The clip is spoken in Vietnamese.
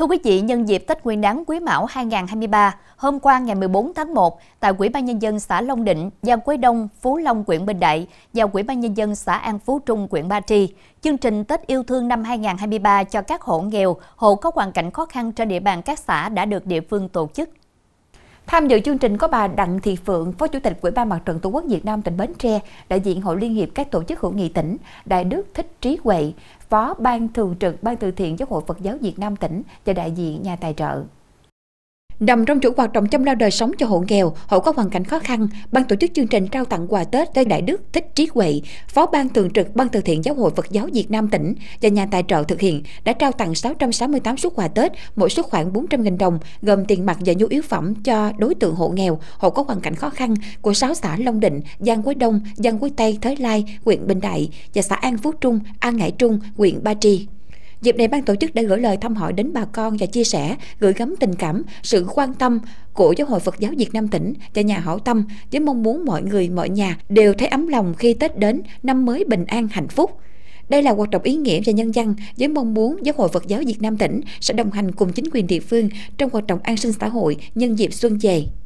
Thưa quý vị, nhân dịp Tết Nguyên đán Quý Mão 2023, hôm qua ngày 14 tháng 1, tại Ủy ban nhân dân xã Long Định, Giao Quế Đông, Phú Long, huyện Bình Đại và Ủy ban nhân dân xã An Phú Trung, huyện Ba Tri, chương trình Tết yêu thương năm 2023 cho các hộ nghèo, hộ có hoàn cảnh khó khăn trên địa bàn các xã đã được địa phương tổ chức. Tham dự chương trình có bà Đặng Thị Phượng, Phó Chủ tịch Ủy ban Mặt trận Tổ quốc Việt Nam tỉnh Bến Tre, đại diện Hội Liên hiệp các tổ chức hữu nghị tỉnh, Đại đức Thích Trí Huệ, Phó Ban Thường trực Ban Từ thiện Giáo hội Phật giáo Việt Nam tỉnh và đại diện nhà tài trợ. Nằm trong chủ hoạt động chăm lo đời sống cho hộ nghèo, hộ có hoàn cảnh khó khăn, ban tổ chức chương trình trao tặng quà Tết Tây Đại Đức Thích Trí Huệ, Phó ban thường trực Ban từ thiện Giáo hội Phật giáo Việt Nam tỉnh và nhà tài trợ thực hiện đã trao tặng 668 suất quà Tết, mỗi suất khoảng 400.000 đồng, gồm tiền mặt và nhu yếu phẩm cho đối tượng hộ nghèo, hộ có hoàn cảnh khó khăn của 6 xã Long Định, Giang Quế Đông, Giang Quế Tây, Thới Lai, huyện Bình Đại và xã An Phú Trung, An Ngãi Trung, huyện Ba Tri. Dịp này ban tổ chức đã gửi lời thăm hỏi đến bà con và chia sẻ, gửi gắm tình cảm, sự quan tâm của Giáo hội Phật giáo Việt Nam tỉnh và nhà hảo tâm với mong muốn mọi người, mọi nhà đều thấy ấm lòng khi Tết đến, năm mới bình an, hạnh phúc. Đây là hoạt động ý nghĩa cho nhân dân với mong muốn Giáo hội Phật giáo Việt Nam tỉnh sẽ đồng hành cùng chính quyền địa phương trong hoạt động an sinh xã hội nhân dịp xuân về.